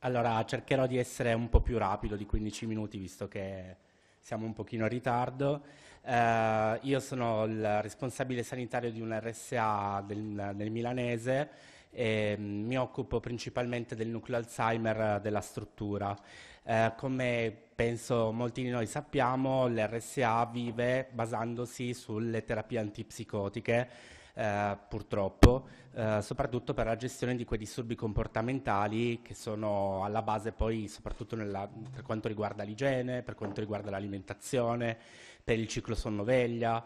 Allora, cercherò di essere un po' più rapido di 15 minuti, visto che siamo un pochino in ritardo. Eh, io sono il responsabile sanitario di un RSA del, del Milanese e mm, mi occupo principalmente del nucleo Alzheimer della struttura. Eh, come penso molti di noi sappiamo, l'RSA vive basandosi sulle terapie antipsicotiche eh, purtroppo, eh, soprattutto per la gestione di quei disturbi comportamentali che sono alla base poi soprattutto nella, per quanto riguarda l'igiene, per quanto riguarda l'alimentazione, per il ciclo sonno-veglia,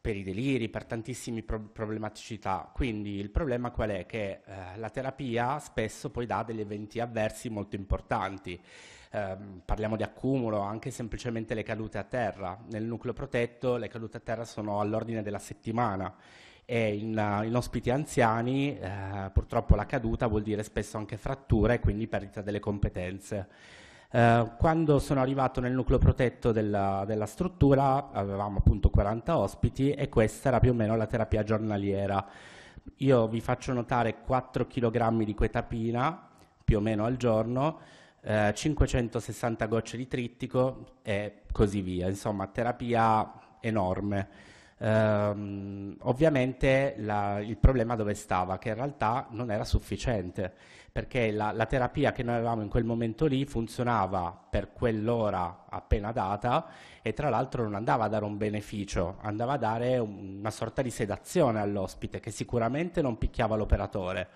per i deliri, per tantissime pro problematicità. Quindi il problema qual è? Che eh, la terapia spesso poi dà degli eventi avversi molto importanti. Eh, parliamo di accumulo, anche semplicemente le cadute a terra. Nel nucleo protetto le cadute a terra sono all'ordine della settimana e in, in ospiti anziani eh, purtroppo la caduta vuol dire spesso anche frattura e quindi perdita delle competenze. Eh, quando sono arrivato nel nucleo protetto della, della, struttura avevamo appunto 40 ospiti e questa era più o meno la terapia giornaliera. Io vi faccio notare 4 kg di quetapina più o meno al giorno, eh, 560 gocce di trittico e così via, insomma terapia enorme ehm, ovviamente la, il problema dove stava? Che in realtà non era sufficiente, perché la, la terapia che noi avevamo in quel momento lì funzionava per quell'ora appena data e tra l'altro non andava a dare un beneficio, andava a dare un, una sorta di sedazione all'ospite che sicuramente non picchiava l'operatore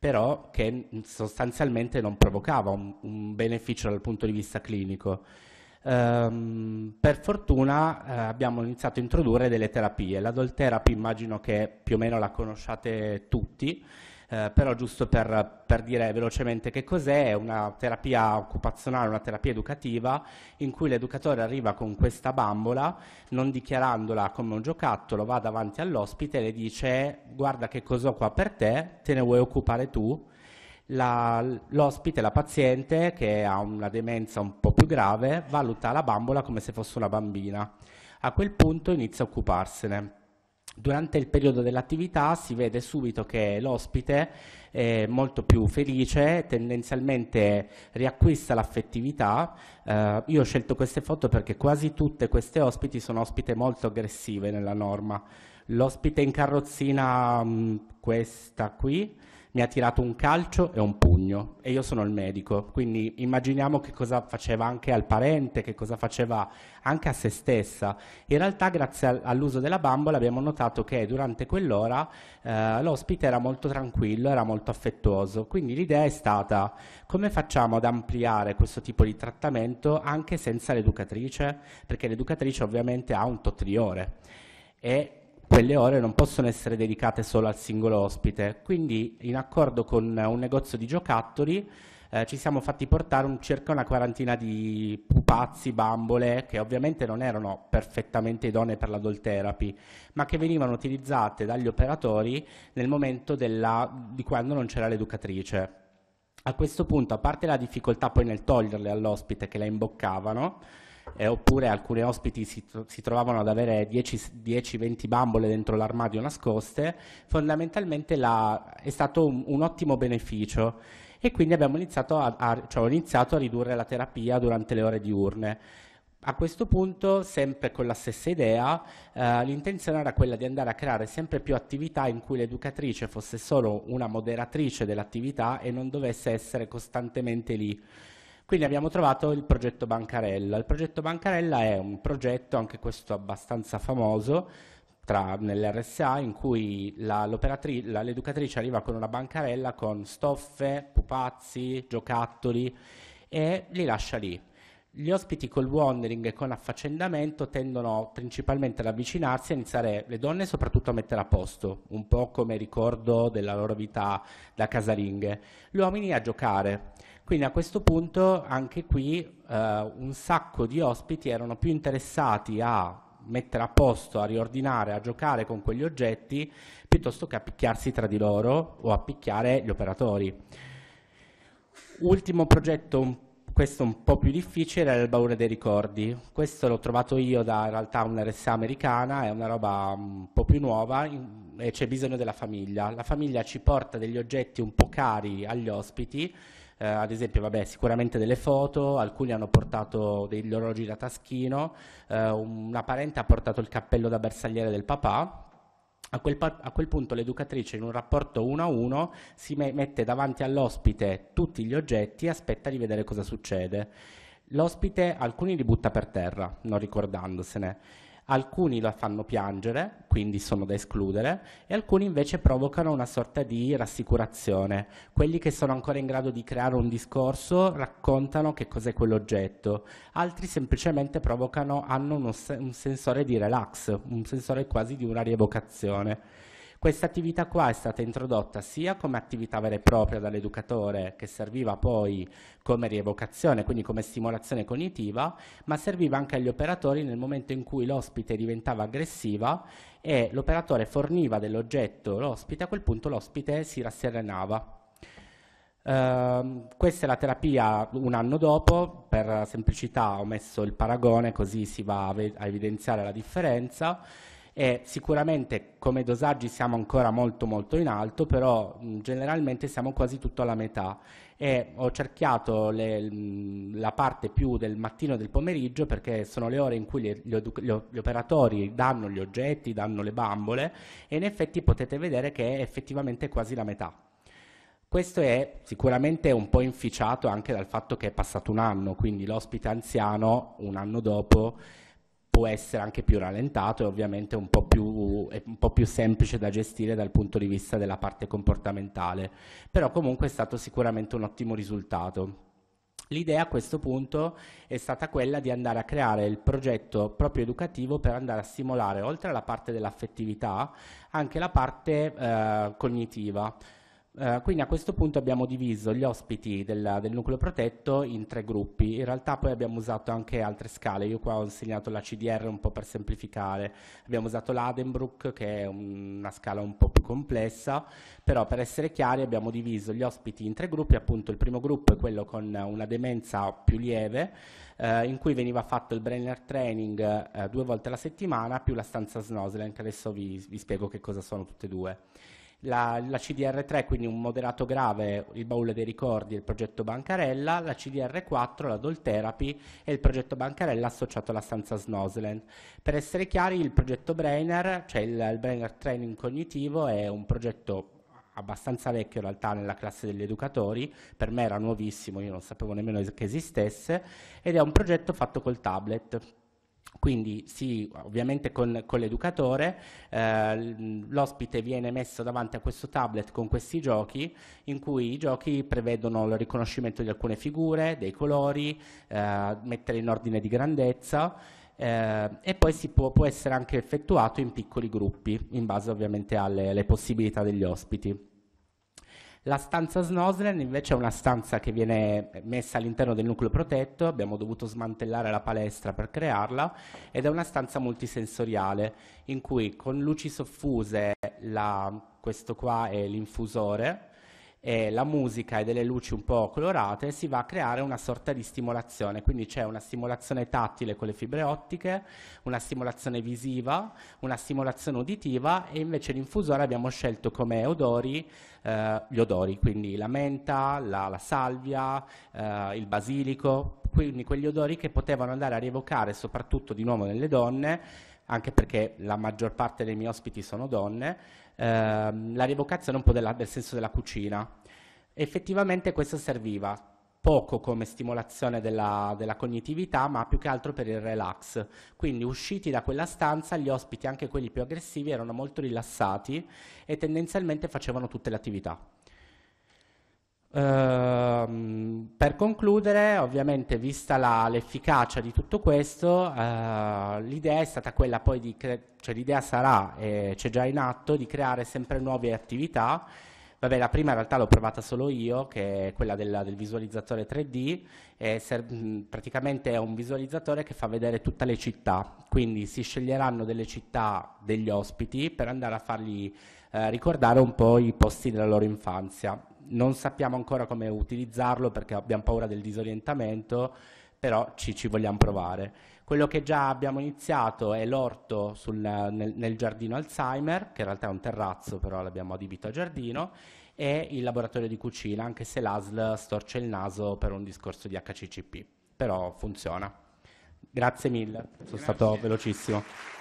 però che sostanzialmente non provocava un, un beneficio dal punto di vista clinico. Ehm, per fortuna eh, abbiamo iniziato a introdurre delle terapie. L'adult therapy immagino che più o meno la conosciate tutti, eh, però giusto per, per, dire velocemente che cos'è, è una terapia occupazionale, una terapia educativa in cui l'educatore arriva con questa bambola, non dichiarandola come un giocattolo, va davanti all'ospite e le dice guarda che cos'ho qua per te, te ne vuoi occupare tu? l'ospite, la, la paziente che ha una demenza un po' più grave, valuta la bambola come se fosse una bambina. A quel punto inizia a occuparsene. Durante il periodo dell'attività si vede subito che l'ospite è molto più felice, tendenzialmente riacquista l'affettività. Eh, io ho scelto queste foto perché quasi tutte queste ospiti sono ospite molto aggressive nella norma. L'ospite in carrozzina, mh, mm, questa qui, mi ha tirato un calcio e un pugno e io sono il medico, quindi immaginiamo che cosa faceva anche al parente, che cosa faceva anche a se stessa. In realtà grazie all'uso della bambola abbiamo notato che durante quell'ora eh, l'ospite era molto tranquillo, era molto affettuoso, quindi l'idea è stata come facciamo ad ampliare questo tipo di trattamento anche senza l'educatrice, perché l'educatrice ovviamente ha un tot di ore e quelle ore non possono essere dedicate solo al singolo ospite, quindi in accordo con un negozio di giocattoli eh, ci siamo fatti portare un, circa una quarantina di pupazzi, bambole, che ovviamente non erano perfettamente idonee per l'adult therapy, ma che venivano utilizzate dagli operatori nel momento della, di quando non c'era l'educatrice. A questo punto, a parte la difficoltà poi nel toglierle all'ospite che la imboccavano, eh, oppure alcuni ospiti si, si trovavano ad avere 10-20 bambole dentro l'armadio nascoste, fondamentalmente la, è stato un, un, ottimo beneficio e quindi iniziato a, a, cioè ho iniziato a ridurre la terapia durante le ore diurne. A questo punto, sempre con la stessa idea, eh, l'intenzione era quella di andare a creare sempre più attività in cui l'educatrice fosse solo una moderatrice dell'attività e non dovesse essere costantemente lì. Quindi abbiamo trovato il progetto Bancarella. Il progetto Bancarella è un progetto, anche questo abbastanza famoso, nell'RSA in cui l'educatrice arriva con una bancarella con stoffe, pupazzi, giocattoli e li lascia lì. Gli ospiti col wandering e con affaccendamento tendono principalmente ad avvicinarsi e iniziare le donne soprattutto a mettere a posto, un po' come ricordo della loro vita da casalinghe, gli uomini a giocare. Quindi a questo punto anche qui eh, un sacco di ospiti erano più interessati a mettere a posto, a riordinare, a giocare con quegli oggetti piuttosto che a picchiarsi tra di loro o a picchiare gli operatori. Ultimo progetto un questo un po' più difficile è il baule dei ricordi. Questo l'ho trovato io da in realtà una ressa americana, è una roba mm, un po' più nuova in, e c'è bisogno della famiglia. La famiglia ci porta degli oggetti un po' cari agli ospiti, eh, ad esempio vabbè, sicuramente delle foto, alcuni hanno portato degli orologi da taschino, eh, una parente ha portato il cappello da bersagliere del papà, a quel, a quel, punto l'educatrice in un rapporto uno a uno si me mette davanti all'ospite tutti gli oggetti e aspetta di vedere cosa succede. L'ospite alcuni li butta per terra, non ricordandosene, alcuni la fanno piangere, quindi sono da escludere, e alcuni invece provocano una sorta di rassicurazione. Quelli che sono ancora in grado di creare un discorso raccontano che cos'è quell'oggetto, altri semplicemente provocano, hanno uno, un sensore di relax, un sensore quasi di una rievocazione. Questa attività qua è stata introdotta sia come attività vera e propria dall'educatore che serviva poi come rievocazione, quindi come stimolazione cognitiva, ma serviva anche agli operatori nel momento in cui l'ospite diventava aggressiva e l'operatore forniva dell'oggetto l'ospite, a quel punto l'ospite si rasserenava. Uh, questa è la terapia un anno dopo, per semplicità ho messo il paragone così si va a, a evidenziare la differenza e eh, sicuramente come dosaggi siamo ancora molto molto in alto, però mh, generalmente siamo quasi tutto alla metà e ho cerchiato le, mh, la parte più del mattino e del pomeriggio perché sono le ore in cui gli, gli, gli, operatori danno gli oggetti, danno le bambole e in effetti potete vedere che è effettivamente quasi la metà. Questo è sicuramente un po' inficiato anche dal fatto che è passato un anno, quindi l'ospite anziano un anno dopo può essere anche più rallentato e ovviamente un po' più, è un po' più semplice da gestire dal punto di vista della parte comportamentale, però comunque è stato sicuramente un ottimo risultato. L'idea a questo punto è stata quella di andare a creare il progetto proprio educativo per andare a stimolare, oltre alla parte dell'affettività, anche la parte eh, cognitiva. Eh, quindi a questo punto abbiamo diviso gli ospiti del, del, nucleo protetto in tre gruppi, in realtà poi abbiamo usato anche altre scale, io qua ho insegnato la CDR un po' per semplificare, abbiamo usato l'Adenbrook che è una scala un po' più complessa, però per essere chiari abbiamo diviso gli ospiti in tre gruppi, appunto il primo gruppo è quello con una demenza più lieve, eh, in cui veniva fatto il brainer training eh, due volte alla settimana più la stanza Snoslen, che adesso vi, vi spiego che cosa sono tutte e due la, la, CDR3, quindi un moderato grave, il baule dei ricordi e il progetto Bancarella, la CDR4, la Doltherapy e il progetto Bancarella associato alla stanza Snosland. Per essere chiari, il progetto Brainer, cioè il, il Brainer Training Cognitivo, è un progetto abbastanza vecchio in realtà nella classe degli educatori, per me era nuovissimo, io non sapevo nemmeno che esistesse, ed è un progetto fatto col tablet, quindi sì, ovviamente con, con l'educatore eh, l'ospite viene messo davanti a questo tablet con questi giochi in cui i giochi prevedono il riconoscimento di alcune figure, dei colori, eh, mettere in ordine di grandezza eh, e poi può, può, essere anche effettuato in piccoli gruppi in base ovviamente alle, alle possibilità degli ospiti. La stanza Snowsland invece è una stanza che viene messa all'interno del nucleo protetto, abbiamo dovuto smantellare la palestra per crearla ed è una stanza multisensoriale in cui con luci soffuse la, questo qua è l'infusore eh, la musica e delle luci un po' colorate, si va a creare una sorta di stimolazione, quindi c'è una stimolazione tattile con le fibre ottiche, una stimolazione visiva, una stimolazione uditiva e invece l'infusore abbiamo scelto come odori eh, gli odori, quindi la menta, la, la salvia, eh, il basilico, quindi quegli odori che potevano andare a rievocare soprattutto di nuovo nelle donne anche perché la maggior parte dei miei ospiti sono donne, ehm, la rievocazione un po' della, del senso della cucina, Effettivamente questo serviva poco come stimolazione della, della, cognitività, ma più che altro per il relax. Quindi usciti da quella stanza, gli ospiti, anche quelli più aggressivi, erano molto rilassati e tendenzialmente facevano tutte le attività. Ehm, per concludere, ovviamente, vista l'efficacia di tutto questo, eh, l'idea è stata quella poi di, cioè l'idea sarà, eh, c'è già in atto, di creare sempre nuove attività Vabbè, la prima in realtà l'ho provata solo io, che è quella della, del visualizzatore 3D, è mm, praticamente è un visualizzatore che fa vedere tutte le città, quindi si sceglieranno delle città degli ospiti per andare a fargli eh, ricordare un po' i posti della loro infanzia. Non sappiamo ancora come utilizzarlo perché abbiamo paura del disorientamento però ci, ci vogliamo provare. Quello che già abbiamo iniziato è l'orto nel, nel, giardino Alzheimer, che in realtà è un terrazzo, però l'abbiamo adibito a giardino, e il laboratorio di cucina, anche se l'ASL storce il naso per un discorso di HCCP, però funziona. Grazie mille, sono Grazie. stato velocissimo. Grazie.